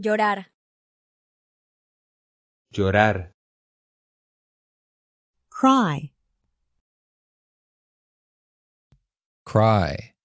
Llorar. Llorar. Cry. Cry.